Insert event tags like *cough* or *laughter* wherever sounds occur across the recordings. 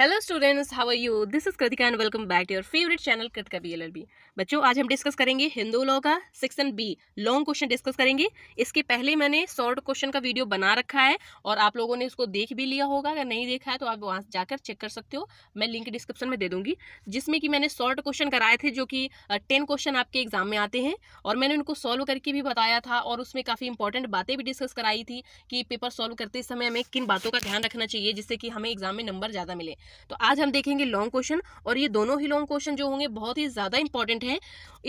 hello students how are you this is Kritika and welcome back to your favourite channel Kritika B L L B बच्चों आज हम discuss करेंगे Hindu law का section B long question discuss करेंगे इसके पहले मैंने शॉर्ट क्वेश्चन का वीडियो बना रखा है और आप लोगों ने उसको देख भी लिया होगा अगर नहीं देखा है तो आप वहाँ जाकर चेक कर सकते हो मैं लिंक डिस्क्रिप्शन में दे दूंगी जिसमें कि मैंने शॉर्ट क्वेश्चन कराए थे जो कि टेन क्वेश्चन आपके एग्जाम में आते हैं और मैंने उनको सॉल्व करके भी बताया था और उसमें काफ़ी इंपॉर्टेंट बातें भी डिस्कस कराई थी कि पेपर सॉल्व करते समय हमें किन बातों का ध्यान रखना चाहिए जिससे कि हमें एग्जाम में नंबर ज़्यादा मिले तो आज हम देखेंगे लॉन्ग क्वेश्चन और ये दोनों ही लॉन्ग क्वेश्चन जो होंगे बहुत ही ज़्यादा इंपॉर्टेंट हैं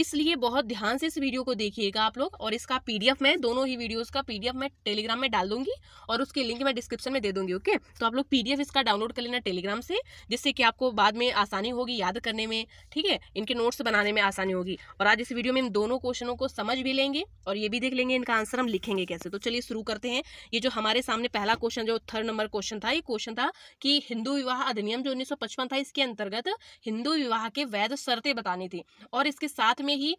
इसलिए बहुत ध्यान से इस वीडियो को देखिएगा आप लोग और इसका पीडीएफ मैं दोनों ही वीडियोस का पीडीएफ मैं टेलीग्राम में डाल दूंगी और उसकी लिंक मैं डिस्क्रिप्शन में दे दूंगी ओके तो आप लोग पीडीएफ इसका डाउनलोड कर लेना टेलीग्राम से जिससे कि आपको बाद में आसानी होगी याद करने में ठीक है इनके नोट्स बनाने में आसानी होगी और आज इस वीडियो में इन दोनों क्वेश्चनों को समझ भी लेंगे और ये भी देख लेंगे इनका आंसर हम लिखेंगे कैसे तो चलिए शुरू करते हैं ये जो हमारे सामने पहला क्वेश्चन जो थर्ड नंबर क्वेश्चन था ये क्वेश्चन था कि हिंदू विवाह अधिनियम अधिनियम जो 1955 था इसके अंतर्गत हिंदू विवाह के वैध शर्तें बतानी थी और इसके साथ में ही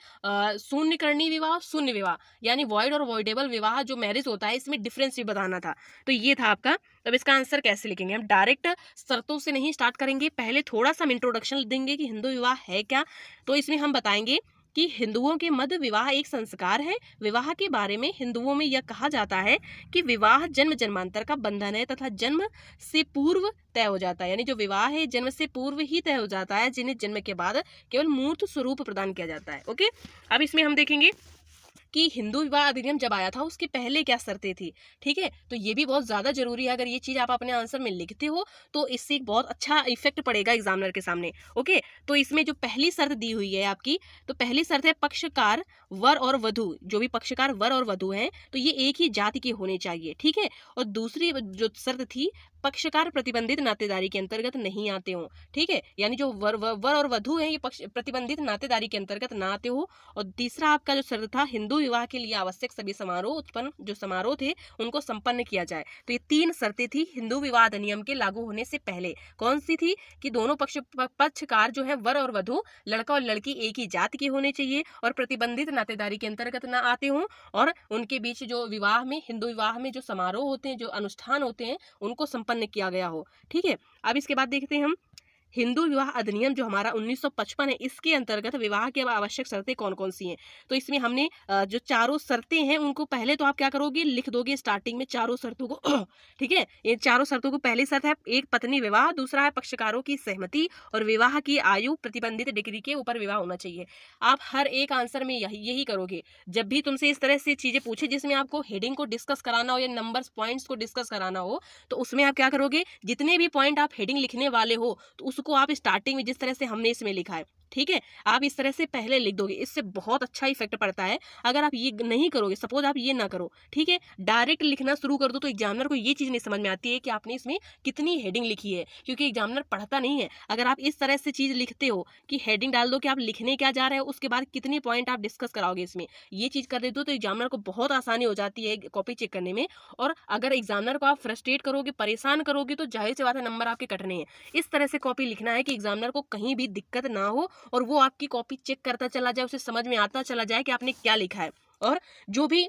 शून्यकर्णी विवाह शून्य विवाह यानी वॉइड और वॉइडेबल विवाह जो मैरिज होता है इसमें डिफरेंस भी बताना था तो ये था आपका अब इसका आंसर कैसे लिखेंगे हम डायरेक्ट शर्तों से नहीं स्टार्ट करेंगे पहले थोड़ा सा हम इंट्रोडक्शन देंगे कि हिंदू विवाह है क्या तो इसमें हम बताएंगे कि हिंदुओं के मध्य विवाह एक संस्कार है विवाह के बारे में हिंदुओं में यह कहा जाता है कि विवाह जन्म जन्मांतर का बंधन है तथा जन्म से पूर्व तय हो जाता है यानी जो विवाह है जन्म से पूर्व ही तय हो जाता है जिन्हें जन्म के बाद केवल मूर्त स्वरूप प्रदान किया जाता है ओके अब इसमें हम देखेंगे कि हिंदू विवाह अधिनियम जब आया था उसके पहले क्या शर्तें थी ठीक है तो ये भी बहुत ज़्यादा जरूरी है अगर ये चीज़ आप अपने आंसर में लिखते हो तो इससे एक बहुत अच्छा इफेक्ट पड़ेगा एग्जामिनर के सामने ओके तो इसमें जो पहली शर्त दी हुई है आपकी तो पहली शर्त है पक्षकार वर और वधु जो भी पक्षकार वर और वधु हैं तो ये एक ही जाति के होने चाहिए ठीक है और दूसरी जो शर्त थी पक्षकार प्रतिबंधित नातेदारी के अंतर्गत नहीं आते हो ठीक है यानी जो वर, वर, वर और वधु है ये पक्ष प्रतिबंधित नातेदारी के अंतर्गत ना आते हो और तीसरा आपका जो शर्त था हिंदू विवाह के लिए आवश्यक सभी समारोह उत्पन्न जो समारोह थे उनको संपन्न किया जाए तो ये तीन शर्तें थी हिंदू विवाह अधिनियम के लागू होने से पहले कौन सी थी कि दोनों पक्ष पक्षकार जो है वर और वधु लड़का और लड़की एक ही जात के होने चाहिए और प्रतिबंधित नातेदारी के अंतर्गत ना आते हों और उनके बीच जो विवाह में हिंदू विवाह में जो समारोह होते हैं जो अनुष्ठान होते हैं उनको संपन्न उत्पन्न किया गया हो ठीक है अब इसके बाद देखते हैं हम हिंदू विवाह अधिनियम जो हमारा 1955 है इसके अंतर्गत विवाह की आवश्यक शर्तें कौन कौन सी हैं तो इसमें हमने जो चारों शर्तें हैं उनको पहले तो आप क्या करोगे लिख दोगे स्टार्टिंग में चारों शर्तों को *clears throat* ठीक है ये चारों शर्तों को पहली शर्त है एक पत्नी विवाह दूसरा है पक्षकारों की सहमति और विवाह की आयु प्रतिबंधित डिग्री के ऊपर विवाह होना चाहिए आप हर एक आंसर में यही यही करोगे जब भी तुमसे इस तरह से चीज़ें पूछे जिसमें आपको हेडिंग को डिस्कस कराना हो या नंबर पॉइंट्स को डिस्कस कराना हो तो उसमें आप क्या करोगे जितने भी पॉइंट आप हेडिंग लिखने वाले हो तो उस उसको आप स्टार्टिंग में जिस तरह से हमने इसमें लिखा है ठीक है आप इस तरह से पहले लिख दोगे इससे बहुत अच्छा इफेक्ट पड़ता है अगर आप ये नहीं करोगे सपोज आप ये ना करो ठीक है डायरेक्ट लिखना शुरू कर दो तो एग्जामिनर को ये चीज़ नहीं समझ में आती है कि आपने इसमें कितनी हेडिंग लिखी है क्योंकि एग्जामिनर पढ़ता नहीं है अगर आप इस तरह से चीज़ लिखते हो कि हेडिंग डाल दो कि आप लिखने क्या जा रहे हो उसके बाद कितने पॉइंट आप डिस्कस कराओगे इसमें ये चीज़ कर दे दो तो एग्जामिनर को बहुत आसानी हो जाती है कॉपी चेक करने में और अगर एग्जामिनर को आप फ्रस्ट्रेट करोगे परेशान करोगे तो जाहिर से बात है नंबर आपके कटने हैं इस तरह से कॉपी लिखना है कि एग्जामिनर को कहीं भी दिक्कत ना हो और वो आपकी कॉपी चेक करता चला जाए उसे समझ में आता चला जाए कि आपने क्या लिखा है और जो भी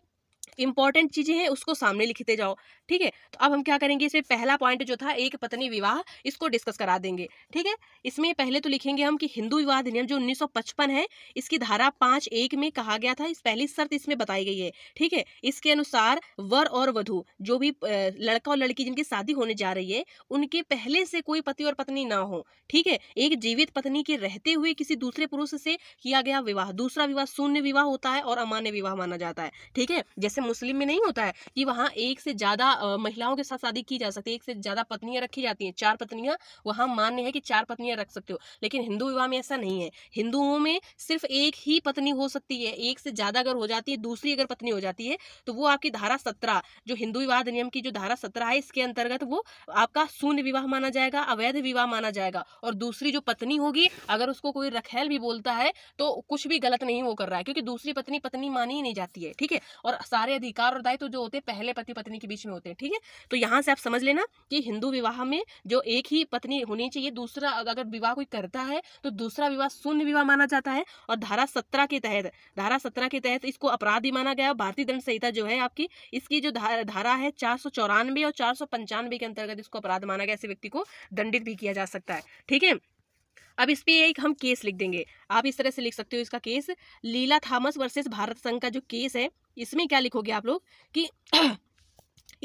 इंपॉर्टेंट चीज़ें हैं उसको सामने लिखते जाओ ठीक है तो अब हम क्या करेंगे इसमें पहला पॉइंट जो था एक पत्नी विवाह इसको डिस्कस करा देंगे ठीक है इसमें पहले तो लिखेंगे हम कि हिंदू विवाह अधिनियम जो 1955 है इसकी धारा पांच एक में कहा गया था इस पहली शर्त इसमें बताई गई है ठीक है इसके अनुसार वर और वधु जो भी लड़का और लड़की जिनकी शादी होने जा रही है उनके पहले से कोई पति और पत्नी ना हो ठीक है एक जीवित पत्नी के रहते हुए किसी दूसरे पुरुष से किया गया विवाह दूसरा विवाह शून्य विवाह होता है और अमान्य विवाह माना जाता है ठीक है जैसे मुस्लिम में नहीं होता है कि वहां एक से ज्यादा महिलाओं के साथ शादी की जा सकती है एक से ज्यादा पत्नियां रखी जाती हैं चार पत्नियां वहां मान्य है कि चार पत्नियां रख सकते हो लेकिन हिंदू विवाह में ऐसा नहीं है हिंदुओं में सिर्फ एक ही पत्नी हो सकती है एक से ज्यादा अगर हो जाती है दूसरी अगर पत्नी हो जाती है तो वो आपकी धारा सत्रह जो हिंदू विवाह अधिनियम की जो धारा सत्रह है इसके अंतर्गत वो आपका शून्य विवाह माना जाएगा अवैध विवाह माना जाएगा और दूसरी जो पत्नी होगी अगर उसको कोई रखेल भी बोलता है तो कुछ भी गलत नहीं वो कर रहा है क्योंकि दूसरी पत्नी पत्नी मानी ही नहीं जाती है ठीक है और सारे अधिकार और दायित्व जो होते हैं पहले पति पत्नी के बीच में होते हैं ठीक है तो यहाँ से आप समझ लेना कि हिंदू विवाह में जो एक ही पत्नी होनी चाहिए दूसरा अगर विवाह कोई करता है तो दूसरा विवाह शून्य विवाह माना जाता है और धारा सत्रह के तहत धारा सत्रह के तहत इसको अपराध ही माना गया भारतीय दंड संहिता जो है आपकी इसकी जो धारा है चार और चार के अंतर्गत इसको अपराध माना गया ऐसे व्यक्ति को दंडित भी किया जा सकता है ठीक है अब इस पर एक हम केस लिख देंगे आप इस तरह से लिख सकते हो इसका case Leela Thomas versus Bharat Sangh का जो केस है इसमें क्या लिखोगे आप लोग कि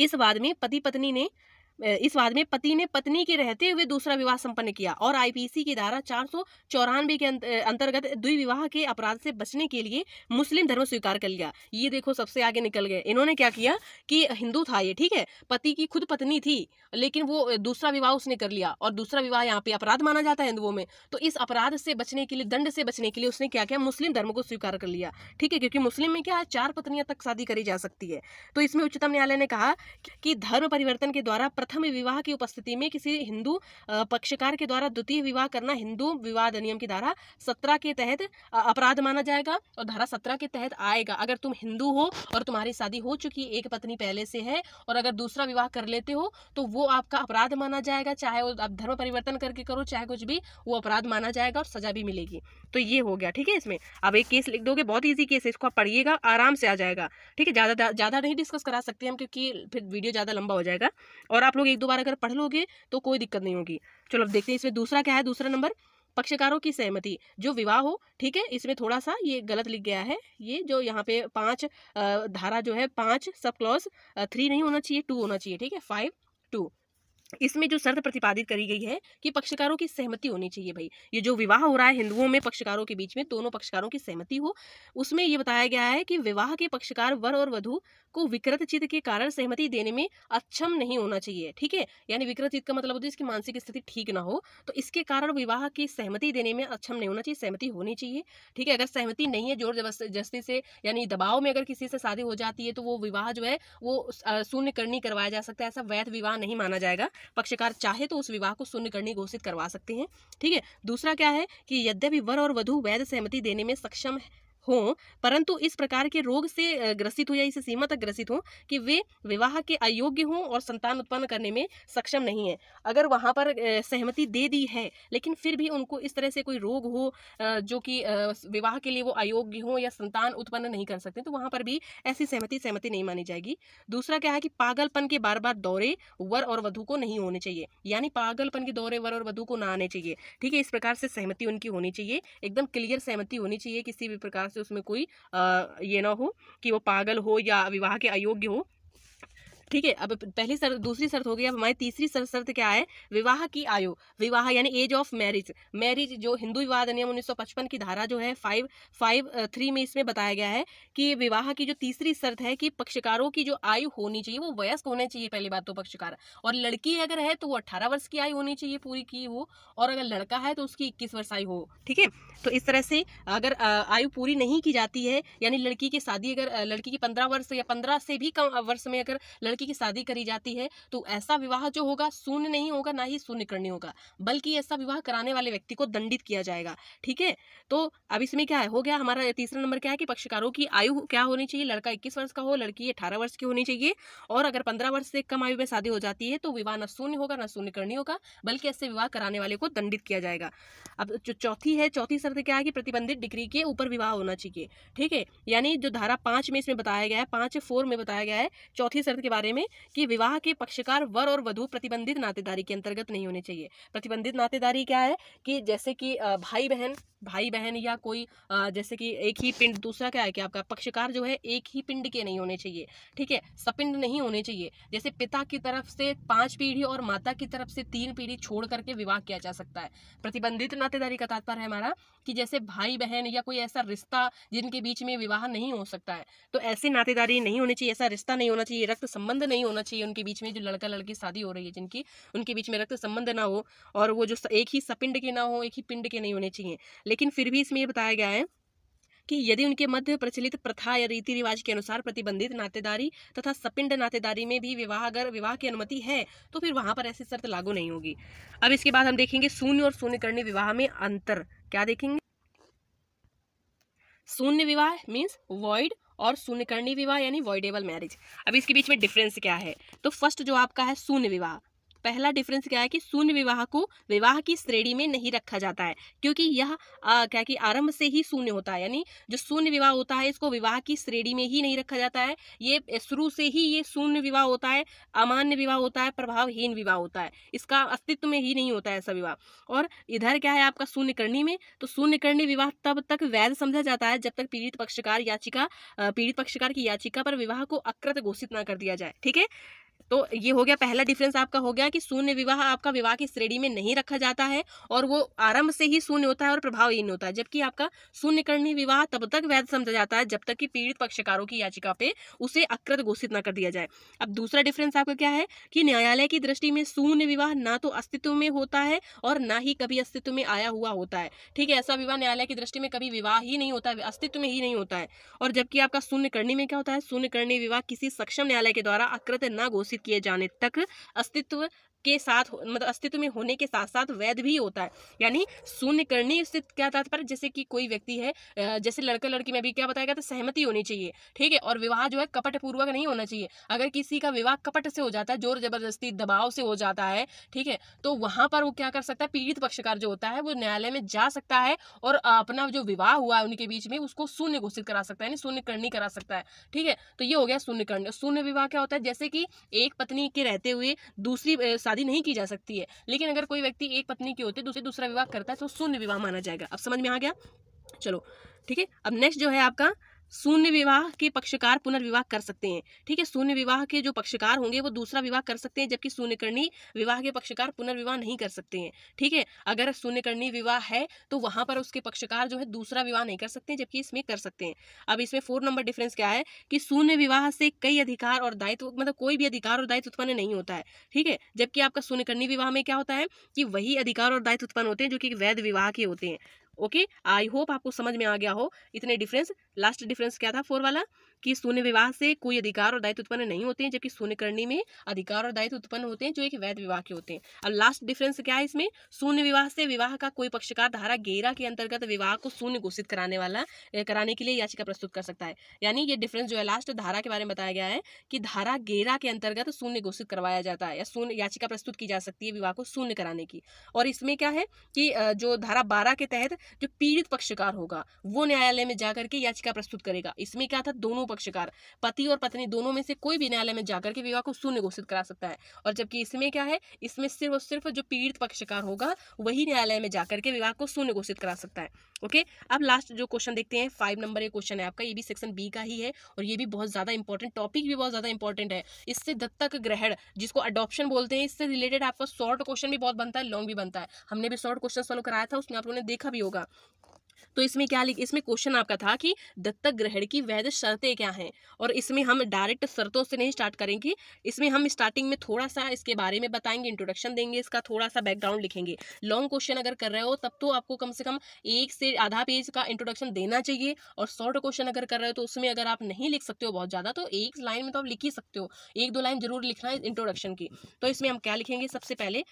इस बाद में पति पत्नी ने इस वाद में पति ने पत्नी के रहते हुए दूसरा विवाह संपन्न किया और आईपीसी की धारा चार सौ चौरानवे के अंतर्गत द्विविवाह के अपराध से बचने के लिए मुस्लिम धर्म स्वीकार कर लिया ये देखो सबसे आगे निकल गए इन्होंने क्या किया कि हिंदू था ये ठीक है पति की खुद पत्नी थी लेकिन वो दूसरा विवाह उसने कर लिया और दूसरा विवाह यहाँ पे अपराध माना जाता है हिंदुओं में तो इस अपराध से बचने के लिए दंड से बचने के लिए उसने क्या किया मुस्लिम धर्म को स्वीकार कर लिया ठीक है क्योंकि मुस्लिम में क्या है चार पत्नियां तक शादी करी जा सकती है तो इसमें उच्चतम न्यायालय ने कहा कि धर्म परिवर्तन के द्वारा प्रथम विवाह की उपस्थिति में किसी हिंदू पक्षकार के द्वारा द्वितीय विवाह करना हिंदू विवाह अधिनियम की धारा सत्रह के तहत अपराध माना जाएगा और धारा सत्रह के तहत आएगा अगर तुम हिंदू हो और तुम्हारी शादी हो चुकी एक पत्नी पहले से है और अगर दूसरा विवाह कर लेते हो तो वो आपका अपराध माना जाएगा चाहे वो आप धर्म परिवर्तन करके करो चाहे कुछ भी वो अपराध माना जाएगा और सजा भी मिलेगी तो ये हो गया ठीक है इसमें अब एक केस लिख दोगे बहुत ईजी केस है इसको आप पढ़िएगा आराम से आ जाएगा ठीक है ज़्यादा ज़्यादा नहीं डिस्कस करा सकते हम क्योंकि फिर वीडियो ज़्यादा लंबा हो जाएगा और आप लोग एक दो बार अगर पढ़ लोगे तो कोई दिक्कत नहीं होगी चलो अब देखते हैं इसमें दूसरा क्या है दूसरा नंबर पक्षकारों की सहमति जो विवाह हो ठीक है इसमें थोड़ा सा ये गलत लिख गया है ये जो यहाँ पे पांच धारा जो है पांच सब क्लॉज थ्री नहीं होना चाहिए टू होना चाहिए ठीक है फाइव टू इसमें जो शर्त प्रतिपादित करी गई है कि पक्षकारों की सहमति होनी चाहिए भाई ये जो विवाह हो रहा है हिंदुओं में पक्षकारों के बीच में दोनों पक्षकारों की सहमति हो उसमें ये बताया गया है कि विवाह के पक्षकार वर और वधु को विकृत चित्त के कारण सहमति देने में अक्षम नहीं होना चाहिए ठीक है यानी विकृत चित्त का मतलब होता है इसकी मानसिक स्थिति ठीक ना हो तो इसके कारण विवाह की सहमति देने में अक्षम नहीं होना चाहिए सहमति होनी चाहिए ठीक है अगर सहमति नहीं है जोर जबरदस्ती से यानी दबाव में अगर किसी से शादी हो जाती है तो वो विवाह जो है वो शून्य करनी करवाया जा सकता है ऐसा वैध विवाह नहीं माना जाएगा पक्षकार चाहे तो उस विवाह को शून्यकर्णी घोषित करवा सकते हैं ठीक है दूसरा क्या है कि यद्यपि वर और वधु वैध सहमति देने में सक्षम हों परंतु इस प्रकार के रोग से ग्रसित हो या इस सीमा तक ग्रसित हों कि वे विवाह के अयोग्य हों और संतान उत्पन्न करने में सक्षम नहीं है अगर वहाँ पर सहमति दे दी है लेकिन फिर भी उनको इस तरह से कोई रोग हो जो कि विवाह के लिए वो अयोग्य हों या संतान उत्पन्न नहीं कर सकते तो वहाँ पर भी ऐसी सहमति सहमति नहीं मानी जाएगी दूसरा क्या है कि पागलपन के बार बार दौरे वर और वधु को नहीं होने चाहिए यानी पागलपन के दौरे वर और वधु को ना आने चाहिए ठीक है इस प्रकार से सहमति उनकी होनी चाहिए एकदम क्लियर सहमति होनी चाहिए किसी भी प्रकार से उसमें कोई ये ना हो कि वो पागल हो या विवाह के अयोग्य हो ठीक है अब पहली शर्त दूसरी शर्त हो गई अब हमारी तीसरी शर्त क्या है विवाह की आयु विवाह यानी एज ऑफ मैरिज मैरिज जो हिंदू विवाह अधिनियम 1955 की धारा जो है फाइव फाइव थ्री में इसमें बताया गया है कि विवाह की जो तीसरी शर्त है कि पक्षकारों की जो आयु होनी चाहिए वो वयस्क होने चाहिए पहली बात तो पक्षकार और लड़की अगर है तो वो अट्ठारह वर्ष की आयु होनी चाहिए पूरी की हो और अगर लड़का है तो उसकी इक्कीस वर्ष आयु हो ठीक है तो इस तरह से अगर आयु पूरी नहीं की जाती है यानी लड़की की शादी अगर लड़की की पंद्रह वर्ष या पंद्रह से भी कम वर्ष में अगर लड़की लड़की की शादी करी जाती है तो ऐसा विवाह जो होगा शून्य नहीं होगा ना ही शून्य करनी होगा बल्कि ऐसा विवाह कराने वाले व्यक्ति को दंडित किया जाएगा ठीक है तो अब इसमें क्या है हो गया हमारा तीसरा नंबर क्या है कि पक्षकारों की आयु क्या होनी चाहिए लड़का इक्कीस वर्ष का हो लड़की अठारह वर्ष की होनी चाहिए और अगर पंद्रह वर्ष से कम आयु में शादी हो जाती है तो विवाह न शून्य होगा न शून्य करनी होगा बल्कि ऐसे विवाह कराने वाले को दंडित किया जाएगा अब जो चौथी है चौथी शर्त क्या है कि प्रतिबंधित डिग्री के ऊपर विवाह होना चाहिए ठीक है यानी जो धारा पांच में इसमें बताया गया है पांच फोर में बताया गया है चौथी शर्त के बारे बारे में कि विवाह के पक्षकार वर और वधु प्रतिबंधित नातेदारी के अंतर्गत नहीं होने चाहिए प्रतिबंधित नातेदारी क्या है कि जैसे कि भाई बहन भाई बहन या कोई जैसे कि एक ही पिंड दूसरा क्या है कि आपका पक्षकार जो है एक ही पिंड के नहीं होने चाहिए ठीक है सपिंड नहीं होने चाहिए जैसे पिता की तरफ से पांच पीढ़ी और माता की तरफ से तीन पीढ़ी छोड़ करके विवाह किया जा सकता है प्रतिबंधित नातेदारी का तात्पर्य है हमारा कि जैसे भाई बहन या कोई ऐसा रिश्ता जिनके बीच में विवाह नहीं हो सकता है तो ऐसी नातेदारी नहीं होनी चाहिए ऐसा रिश्ता नहीं होना चाहिए रक्त संबंध संबंध नहीं होना चाहिए उनके बीच में जो लड़का लड़की शादी हो रही है जिनकी उनके बीच में रक्त संबंध ना हो और वो जो एक ही सपिंड के ना हो एक ही पिंड के नहीं होने चाहिए लेकिन फिर भी इसमें यह बताया गया है कि यदि उनके मध्य प्रचलित प्रथा या रीति रिवाज के अनुसार प्रतिबंधित नातेदारी तथा सपिंड नातेदारी में भी विवाह अगर विवाह की अनुमति है तो फिर वहां पर ऐसी शर्त लागू नहीं होगी अब इसके बाद हम देखेंगे शून्य और शून्यकर्णी विवाह में अंतर क्या देखेंगे शून्य विवाह मीन्स वॉइड और शून्य करणी विवाह यानी वॉइडेबल मैरिज अब इसके बीच में डिफरेंस क्या है तो फर्स्ट जो आपका है शून्य विवाह पहला डिफरेंस क्या है कि शून्य विवाह को विवाह की श्रेणी में नहीं रखा जाता है क्योंकि यह आ, क्या कि आरंभ से ही शून्य होता है यानी जो शून्य विवाह होता है इसको विवाह की श्रेणी में ही नहीं रखा जाता है ये शुरू से ही ये शून्य विवाह होता है अमान्य विवाह होता है प्रभावहीन विवाह होता है इसका अस्तित्व में ही नहीं होता है ऐसा विवाह और इधर क्या है आपका शून्यकर्णी में तो शून्यकर्णी विवाह तब तक वैध समझा जाता है जब तक पीड़ित पक्षकार याचिका पीड़ित पक्षकार की याचिका पर विवाह को अकृत घोषित न कर दिया जाए ठीक है तो ये हो गया पहला डिफरेंस आपका हो गया कि शून्य विवाह आपका विवाह की श्रेणी में नहीं रखा जाता है और वो आरंभ से ही शून्य होता है और प्रभावहीन होता है जबकि आपका शून्य करणीय विवाह तब तक वैध समझा जाता है जब तक कि पीड़ित पक्षकारों की याचिका पे उसे अकृत घोषित न कर दिया जाए अब दूसरा डिफरेंस आपका क्या है कि न्यायालय की दृष्टि में शून्य विवाह ना तो अस्तित्व में होता है और ना ही कभी अस्तित्व में आया हुआ होता है ठीक है ऐसा विवाह न्यायालय की दृष्टि में कभी विवाह ही नहीं होता है अस्तित्व में ही नहीं होता है और जबकि आपका शून्य करणी में क्या होता है शून्य करणी विवाह किसी सक्षम न्यायालय के द्वारा अकृत न घोषित किए जाने तक अस्तित्व के साथ मतलब अस्तित्व में होने के साथ साथ वैध भी होता है यानी शून्य करने से क्या तात्पर्य जैसे कि कोई व्यक्ति है जैसे लड़का लड़की में भी क्या बताया गया था सहमति होनी चाहिए ठीक है और विवाह जो है कपट पूर्वक नहीं होना चाहिए अगर किसी का विवाह कपट से हो जाता है जोर जबरदस्ती दबाव से हो जाता है ठीक है तो वहां पर वो क्या कर सकता है पीड़ित पक्षकार जो होता है वो न्यायालय में जा सकता है और अपना जो विवाह हुआ है उनके बीच में उसको शून्य घोषित करा सकता है यानी शून्य करनी करा सकता है ठीक है तो ये हो गया शून्य करने शून्य विवाह क्या होता है जैसे कि एक पत्नी के रहते हुए दूसरी शादी नहीं की जा सकती है लेकिन अगर कोई व्यक्ति एक पत्नी की होती है दूसरे दूसरा विवाह करता है तो शून्य विवाह माना जाएगा अब समझ में आ गया चलो ठीक है अब नेक्स्ट जो है आपका शून्य विवाह के पक्षकार पुनर्विवाह कर सकते हैं ठीक है शून्य विवाह के जो पक्षकार होंगे वो दूसरा विवाह कर सकते हैं जबकि शून्यकर्णी विवाह के पक्षकार पुनर्विवाह नहीं कर सकते हैं ठीक है अगर शून्यकर्णी विवाह है तो वहां पर उसके पक्षकार जो है दूसरा विवाह नहीं कर सकते जबकि इसमें कर सकते हैं अब इसमें फोर नंबर डिफरेंस क्या है कि शून्य विवाह से कई अधिकार और दायित्व मतलब कोई भी अधिकार और दायित्व उत्पन्न नहीं होता है ठीक है जबकि आपका शून्यकर्णी विवाह में क्या होता है कि वही अधिकार और दायित्व उत्पन्न होते हैं जो कि वैध विवाह के होते हैं ओके आई होप आपको समझ में आ गया हो इतने डिफरेंस लास्ट डिफरेंस क्या था फोर वाला कि शून्य विवाह से कोई अधिकार और दायित्व उत्पन्न नहीं होते हैं जबकि शून्य करणी में अधिकार और दायित्व उत्पन्न होते हैं जो एक वैध विवाह के होते हैं अब लास्ट डिफरेंस क्या है इसमें शून्य विवाह से विवाह का कोई पक्षकार धारा गेरा के अंतर्गत विवाह को शून्य घोषित कराने वाला कराने के लिए याचिका प्रस्तुत कर सकता है यानी ये डिफरेंस जो है लास्ट धारा के बारे में बताया गया है कि धारा गेरा के अंतर्गत शून्य घोषित करवाया जाता है या शून्य याचिका प्रस्तुत की जा सकती है विवाह को शून्य कराने की और इसमें क्या है कि जो धारा बारह के तहत जो पीड़ित पक्षकार होगा वो न्यायालय में जाकर के याचिका प्रस्तुत करेगा इसमें क्या था दोनों पक्षकार पति और पत्नी दोनों में से कोई भी न्यायालय में जाकर के विवाह को सुनिघोषित करा सकता है और जबकि इसमें क्या है इसमें सिर्फ और सिर्फ जो पीड़ित पक्षकार होगा वही न्यायालय में जाकर के विवाह को सुनिघोषित करा सकता है ओके अब लास्ट जो क्वेश्चन देखते हैं फाइव नंबर ये क्वेश्चन है आपका ये भी सेक्शन बी का ही है और ये भी बहुत ज़्यादा इंपॉर्टेंट टॉपिक भी बहुत ज़्यादा इंपॉर्टेंट है इससे दत्तक ग्रहण जिसको अडॉप्शन बोलते हैं इससे रिलेटेड आपका शॉर्ट क्वेश्चन भी बहुत बनता है लॉन्ग भी बनता है हमने भी शॉर्ट क्वेश्चन सॉल्व कराया था उसमें आप लोगों ने देखा भी होगा तो इसमें क्या लिख इसमें क्वेश्चन आपका था कि दत्तक ग्रहण की वैध शर्तें क्या हैं और इसमें हम डायरेक्ट शर्तों से नहीं स्टार्ट करेंगे इसमें हम स्टार्टिंग में थोड़ा सा इसके बारे में बताएंगे इंट्रोडक्शन देंगे इसका थोड़ा सा बैकग्राउंड लिखेंगे लॉन्ग क्वेश्चन अगर कर रहे हो तब तो आपको कम से कम एक से आधा पेज का इंट्रोडक्शन देना चाहिए और शॉर्ट क्वेश्चन अगर कर रहे हो तो उसमें अगर आप नहीं लिख सकते हो बहुत ज़्यादा तो एक लाइन में तो आप लिख ही सकते हो एक दो लाइन जरूर लिखना है इंट्रोडक्शन की तो इसमें हम क्या लिखेंगे सबसे पहले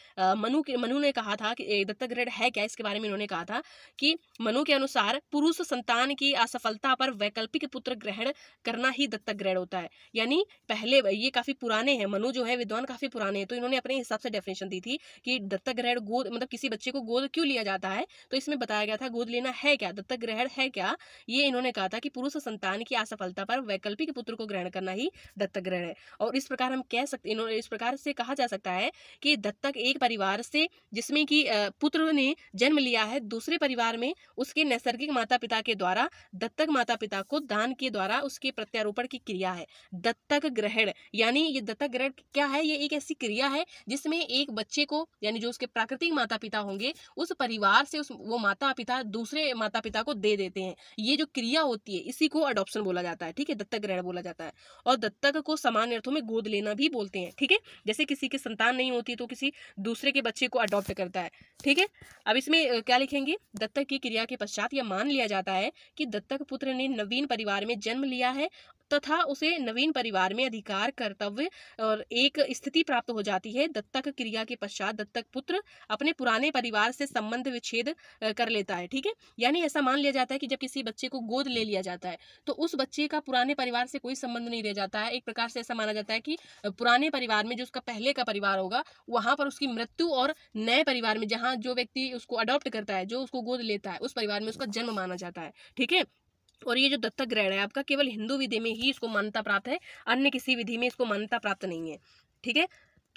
मनु के मनु ने कहा था कि दत्तक ग्रहण है क्या इसके बारे में इन्होंने कहा था कि मनु के अनुसार अनुसार पुरुष संतान की असफलता पर वैकल्पिक पुत्र ग्रहण करना ही दत्तक ग्रहण होता है यानी पहले ये काफी पुराने हैं मनु जो है विद्वान काफी पुराने हैं तो इन्होंने अपने हिसाब से डेफिनेशन दी थी कि दत्तक ग्रहण गोद मतलब किसी बच्चे को गोद क्यों लिया जाता है तो इसमें बताया गया था गोद लेना है क्या दत्तक ग्रहण है क्या ये इन्होंने कहा था कि पुरुष संतान की असफलता पर वैकल्पिक पुत्र को ग्रहण करना ही दत्तक ग्रहण है और इस प्रकार हम कह सकते इन्होंने इस प्रकार से कहा जा सकता है कि दत्तक एक परिवार से जिसमें कि पुत्र ने जन्म लिया है दूसरे परिवार में उसके नैसर्गिक माता पिता के द्वारा दत्तक माता पिता को दान के द्वारा उसके प्रत्यारोपण की क्रिया है दत्तक ग्रहण यानी ये दत्तक ग्रहण क्या है ये एक ऐसी क्रिया है जिसमें एक बच्चे को यानी जो उसके प्राकृतिक माता पिता होंगे उस परिवार से उस वो माता पिता दूसरे माता पिता को दे देते हैं ये जो क्रिया होती है इसी को अडोप्शन बोला जाता है ठीक है दत्तक ग्रहण बोला जाता है और दत्तक को सामान्य अर्थों में गोद लेना भी बोलते हैं ठीक है जैसे किसी के संतान नहीं होती तो किसी दूसरे के बच्चे को अडॉप्ट करता है ठीक है अब इसमें क्या लिखेंगे दत्तक की क्रिया के पश्चात साथ यह मान लिया जाता है कि दत्तक पुत्र ने नवीन परिवार में जन्म लिया है तथा उसे नवीन परिवार में अधिकार कर्तव्य और एक स्थिति प्राप्त हो जाती है दत्तक क्रिया के पश्चात दत्तक पुत्र अपने पुराने परिवार से संबंध विच्छेद कर लेता है ठीक है यानी ऐसा मान लिया जाता है कि जब किसी बच्चे को गोद ले लिया जाता है तो उस बच्चे का पुराने परिवार से कोई संबंध नहीं रह जाता है एक प्रकार से ऐसा माना जाता है कि पुराने परिवार में जो उसका पहले का परिवार होगा वहाँ पर उसकी मृत्यु और नए परिवार में जहाँ जो व्यक्ति उसको अडॉप्ट करता है जो उसको गोद लेता है उस परिवार में उसका जन्म माना जाता है ठीक है और ये जो दत्तक ग्रहण है आपका केवल हिंदू विधि में ही इसको मान्यता प्राप्त है अन्य किसी विधि में इसको मान्यता प्राप्त नहीं है ठीक है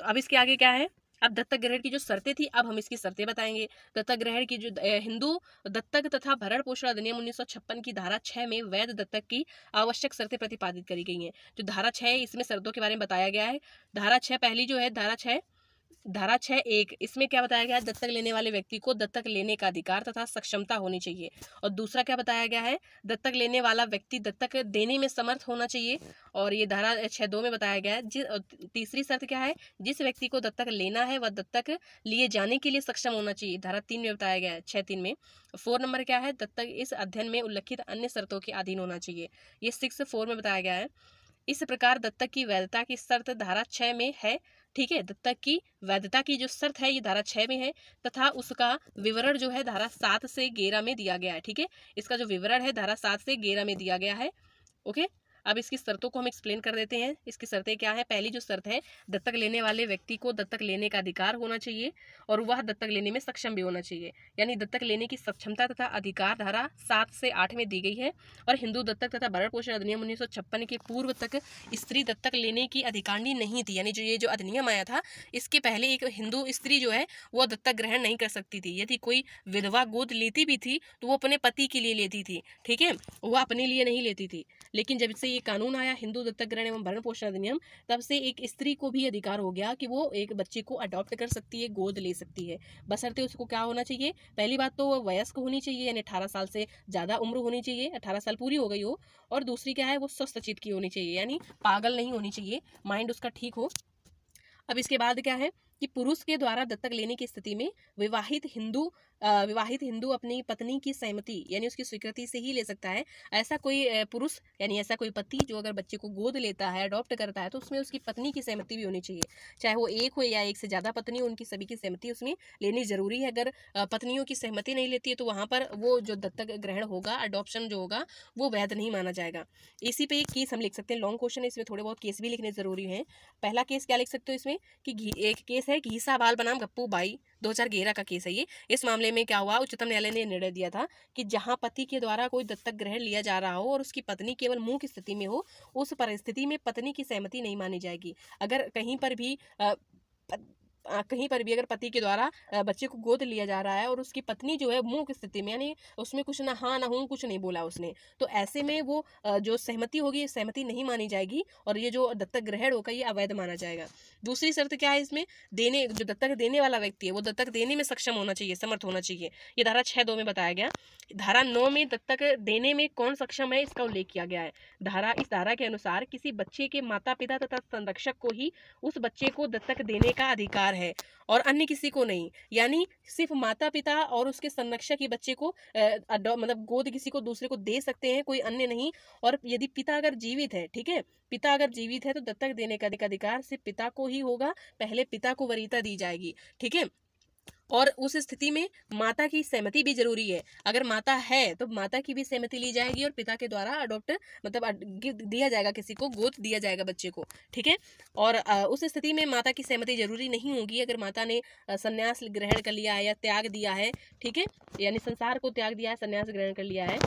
तो अब इसके आगे क्या है अब दत्तक ग्रहण की जो शर्तें थी अब हम इसकी शर्तें बताएंगे दत्तक ग्रहण की जो हिंदू दत्तक तथा भरण पोषण अधिनियम उन्नीस की धारा छह में वैध दत्तक की आवश्यक शर्तें प्रतिपादित करी गई हैं जो धारा छः इसमें शर्तों के बारे में बताया गया है धारा छह पहली जो है धारा छह धारा छः एक इसमें क्या बताया गया है दत्तक लेने वाले व्यक्ति को दत्तक लेने का अधिकार तथा सक्षमता होनी चाहिए और दूसरा क्या बताया गया है दत्तक लेने वाला व्यक्ति दत्तक देने में समर्थ होना चाहिए और ये धारा छः दो में बताया गया है जिस तीसरी शर्त क्या है जिस व्यक्ति को दत्तक लेना है वह दत्तक लिए जाने के लिए सक्षम होना चाहिए धारा तीन में बताया गया है छः तीन में फोर नंबर क्या है दत्तक इस अध्ययन में उल्लिखित अन्य शर्तों के अधीन होना चाहिए ये सिक्स फोर में बताया गया है इस प्रकार दत्तक की वैधता की शर्त धारा छः में है ठीक है दत्तक की वैधता की जो शर्त है ये धारा छः में है तथा उसका विवरण जो है धारा सात से ग्यारह में दिया गया है ठीक है इसका जो विवरण है धारा सात से ग्यारह में दिया गया है ओके अब इसकी शर्तों को हम एक्सप्लेन कर देते हैं इसकी शर्तें क्या है पहली जो शर्त है दत्तक लेने वाले व्यक्ति को दत्तक लेने का अधिकार होना चाहिए और वह दत्तक लेने में सक्षम भी होना चाहिए यानी दत्तक लेने की सक्षमता तथा अधिकार धारा सात से आठ में दी गई है और हिंदू दत्तक तथा भरण पोषण अधिनियम उन्नीस के पूर्व तक स्त्री दत्तक लेने की अधिकारणी नहीं थी यानी जो ये जो अधिनियम आया था इसके पहले एक हिंदू स्त्री जो है वो दत्तक ग्रहण नहीं कर सकती थी यदि कोई विधवा गोद लेती भी थी तो वो अपने पति के लिए लेती थी ठीक है वो अपने लिए नहीं लेती थी लेकिन जब से ये कानून आया हिंदू दत्तक ग्रहण एवं भरण पोषण अधिनियम तब से एक स्त्री को भी अधिकार हो गया कि वो एक बच्चे को अडॉप्ट कर सकती है गोद ले सकती है बसरते उसको क्या होना चाहिए पहली बात तो वह वयस्क होनी चाहिए यानी अठारह साल से ज़्यादा उम्र होनी चाहिए अठारह साल पूरी हो गई हो और दूसरी क्या है वो स्वस्थ चित्त की होनी चाहिए यानी पागल नहीं होनी चाहिए माइंड उसका ठीक हो अब इसके बाद क्या है कि पुरुष के द्वारा दत्तक लेने की स्थिति में विवाहित हिंदू विवाहित हिंदू अपनी पत्नी की सहमति यानी उसकी स्वीकृति से ही ले सकता है ऐसा कोई पुरुष यानी ऐसा कोई पति जो अगर बच्चे को गोद लेता है अडॉप्ट करता है तो उसमें उसकी पत्नी की सहमति भी होनी चाहिए चाहे वो एक हो या एक से ज़्यादा पत्नी उनकी सभी की सहमति उसमें लेनी जरूरी है अगर पत्नियों की सहमति नहीं लेती है तो वहाँ पर वो जो दत्तक ग्रहण होगा अडॉप्शन जो होगा वो वैध नहीं माना जाएगा इसी पे एक केस हम लिख सकते हैं लॉन्ग क्वेश्चन है इसमें थोड़े बहुत केस भी लिखने जरूरी हैं पहला केस क्या लिख सकते हो इसमें कि एक केस है कि हिस्सा बाल बनाम गप्पू बाई दो हजार ग्यारह का केस है ये इस मामले में क्या हुआ उच्चतम न्यायालय ने निर्णय दिया था कि जहां पति के द्वारा कोई दत्तक ग्रहण लिया जा रहा हो और उसकी पत्नी केवल मुंह की स्थिति में हो उस परिस्थिति में पत्नी की सहमति नहीं मानी जाएगी अगर कहीं पर भी आ, कहीं पर भी अगर पति के द्वारा बच्चे को गोद लिया जा रहा है और उसकी पत्नी जो है मुंह की स्थिति में यानी उसमें कुछ ना हाँ ना हूँ कुछ नहीं बोला उसने तो ऐसे में वो जो सहमति होगी सहमति नहीं मानी जाएगी और ये जो दत्तक ग्रहण होगा ये अवैध माना जाएगा दूसरी शर्त क्या है इसमें देने जो दत्तक देने वाला व्यक्ति है वो दत्तक देने में सक्षम होना चाहिए समर्थ होना चाहिए ये धारा छः दो में बताया गया धारा नौ में दत्तक देने में कौन सक्षम है इसका उल्लेख किया गया है धारा इस धारा के अनुसार किसी बच्चे के माता पिता तथा संरक्षक को ही उस बच्चे को दत्तक देने का अधिकार है है और अन्य किसी को नहीं यानी सिर्फ माता पिता और उसके संरक्षक ही बच्चे को मतलब गोद किसी को दूसरे को दे सकते हैं कोई अन्य नहीं और यदि पिता अगर जीवित है ठीक है पिता अगर जीवित है तो दत्तक देने का अधिकार सिर्फ पिता को ही होगा पहले पिता को वरीता दी जाएगी ठीक है और उस स्थिति में माता की सहमति भी जरूरी है अगर माता है तो माता की भी सहमति ली जाएगी और पिता के द्वारा अडोप्ट मतलब दिया जाएगा किसी को गोद दिया जाएगा बच्चे को ठीक है और उस स्थिति में माता की सहमति जरूरी नहीं होगी अगर माता ने संन्यास ग्रहण कर लिया है या त्याग दिया है ठीक है यानी संसार को त्याग दिया है संन्यास ग्रहण कर लिया है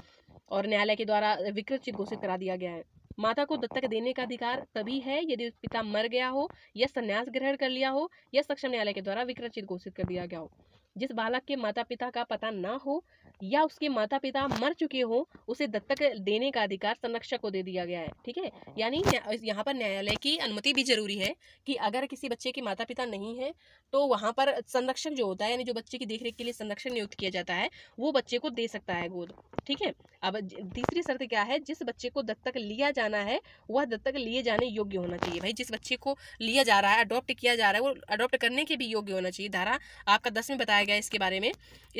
और न्यायालय के द्वारा विकृत घोषित करा दिया गया है माता को दत्तक देने का अधिकार तभी है यदि पिता मर गया हो या संन्यास ग्रहण कर लिया हो या सक्षम न्यायालय के द्वारा विक्रचित घोषित कर दिया गया हो जिस बालक के माता पिता का पता ना हो या उसके माता पिता मर चुके हो उसे दत्तक देने का अधिकार संरक्षक को दे दिया गया है ठीक है यानी यहाँ पर न्यायालय की अनुमति भी जरूरी है कि अगर किसी बच्चे के माता पिता नहीं है तो वहाँ पर संरक्षक जो होता है यानी जो बच्चे की देखरेख के लिए संरक्षण नियुक्त किया जाता है वो बच्चे को दे सकता है गोद ठीक है अब तीसरी शर्त क्या है जिस बच्चे को दत्तक लिया जाना है वह दत्तक लिए जाने योग्य होना चाहिए भाई जिस बच्चे को लिया जा रहा है अडॉप्ट किया जा रहा है वो अडॉप्ट करने के भी योग्य होना चाहिए धारा आपका दस में बताया गया इसके बारे में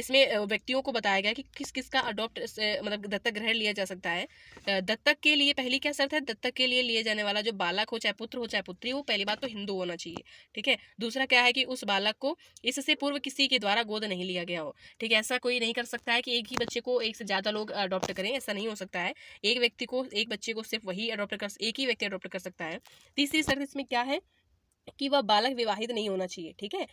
इसमें व्यक्तियों को बताया गया है कि किस किस का अडोप्ट मतलब दत्तक ग्रहण लिया जा सकता है दत्तक के लिए पहली क्या शर्त है दत्तक के लिए लिए जाने वाला जो बालक हो चाहे पुत्र हो चाहे पुत्री हो पहली बात तो हिंदू होना चाहिए ठीक है दूसरा क्या है कि उस बालक को इससे पूर्व किसी के द्वारा गोद नहीं लिया गया हो ठीक है ऐसा कोई नहीं कर सकता है कि एक ही बच्चे को एक से ज़्यादा लोग अडॉप्ट करें ऐसा नहीं हो सकता है एक व्यक्ति को एक बच्चे को सिर्फ वही अडॉप्ट कर एक ही व्यक्ति अडॉप्ट कर सकता है तीसरी शर्त इसमें क्या है कि वह बालक विवाहित नहीं होना चाहिए ठीक है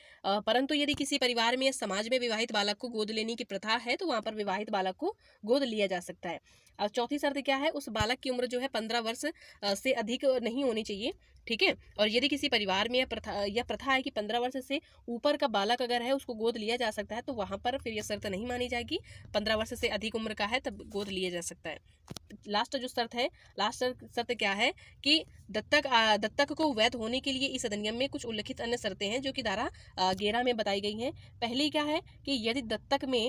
परंतु यदि किसी परिवार में या समाज में विवाहित बालक को गोद लेने की प्रथा है तो वहाँ पर विवाहित बालक को गोद लिया जा सकता है और चौथी शर्त क्या है उस बालक की उम्र जो है पंद्रह वर्ष से अधिक नहीं होनी चाहिए ठीक है और यदि किसी परिवार में यह प्रथा यह प्रथा है कि पंद्रह वर्ष से ऊपर का बालक अगर है उसको गोद लिया जा सकता है तो वहाँ पर फिर यह शर्त नहीं मानी जाएगी पंद्रह वर्ष से अधिक उम्र का है तब गोद लिया जा सकता है लास्ट जो शर्त है लास्ट शर्त क्या है कि दत्तक दत्तक को वैध होने के लिए इस अधिनियम में कुछ उल्लिखित अन्य शर्तें हैं जो कि धारा ग्यारह में बताई गई हैं पहली क्या है कि यदि दत्तक में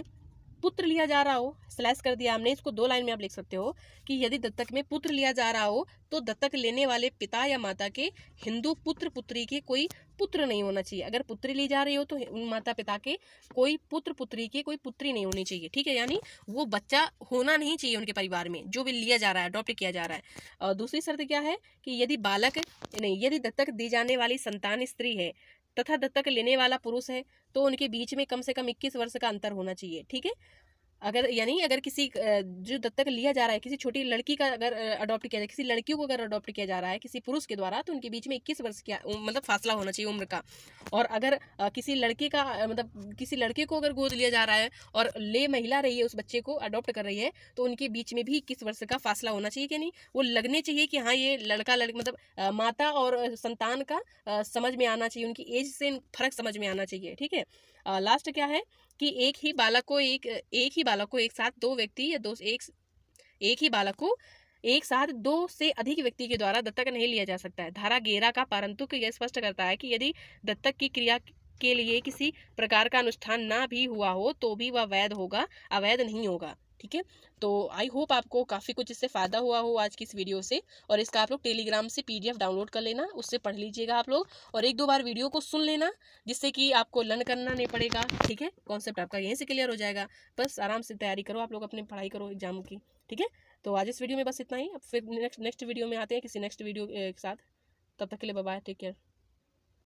पुत्र लिया जा रहा हो स्लैश कर दिया हमने इसको दो लाइन में आप लिख सकते हो कि यदि दत्तक में पुत्र लिया जा रहा हो तो दत्तक लेने वाले पिता या माता के हिंदू पुत्र पुत्री के कोई पुत्र नहीं होना चाहिए अगर पुत्री ली जा रही हो तो उन माता पिता के कोई पुत्र पुत्री के कोई पुत्री नहीं होनी चाहिए ठीक है यानी वो बच्चा होना नहीं चाहिए उनके परिवार में जो भी लिया जा रहा है अडॉप्ट किया जा रहा है और दूसरी शर्त क्या है कि यदि बालक नहीं यदि दत्तक दी जाने वाली संतान स्त्री है तथा दत्तक लेने वाला पुरुष है तो उनके बीच में कम से कम इक्कीस वर्ष का अंतर होना चाहिए ठीक है अगर यानी अगर किसी जो दत्तक लिया जा रहा है किसी छोटी लड़की का अगर अडॉप्ट किया जाए किसी लड़की को अगर अडॉप्ट किया जा रहा है किसी पुरुष के द्वारा तो उनके बीच में इक्कीस वर्ष का मतलब फासला होना चाहिए उम्र का और अगर किसी लड़के का मतलब किसी लड़के को अगर गोद लिया जा रहा है और ले महिला रही है उस बच्चे को अडॉप्ट कर रही है तो उनके बीच में भी इक्कीस वर्ष का फासला होना चाहिए कि नहीं वो लगने चाहिए कि हाँ ये लड़का लड़की मतलब माता और संतान का समझ में आना चाहिए उनकी एज से फर्क समझ में आना चाहिए ठीक है लास्ट क्या है कि एक ही बालक को एक एक ही बालक को एक साथ दो व्यक्ति या दो एक एक ही बालक को एक साथ दो से अधिक व्यक्ति के द्वारा दत्तक नहीं लिया जा सकता है धारा गेरा का पारंतुक यह स्पष्ट करता है कि यदि दत्तक की क्रिया के लिए किसी प्रकार का अनुष्ठान ना भी हुआ हो तो भी वह वैध होगा अवैध नहीं होगा ठीक है तो आई होप आपको काफ़ी कुछ इससे फ़ायदा हुआ हो आज की इस वीडियो से और इसका आप लोग टेलीग्राम से पी डाउनलोड कर लेना उससे पढ़ लीजिएगा आप लोग और एक दो बार वीडियो को सुन लेना जिससे कि आपको लर्न करना नहीं पड़ेगा ठीक है कॉन्सेप्ट आपका यहीं से क्लियर हो जाएगा बस आराम से तैयारी करो आप लोग अपनी पढ़ाई करो एग्जाम की ठीक है तो आज इस वीडियो में बस इतना ही फिर नेक्स्ट नेक्स्ट वीडियो में आते हैं किसी नेक्स्ट वीडियो के साथ तब तक के लिए बाय टेक केयर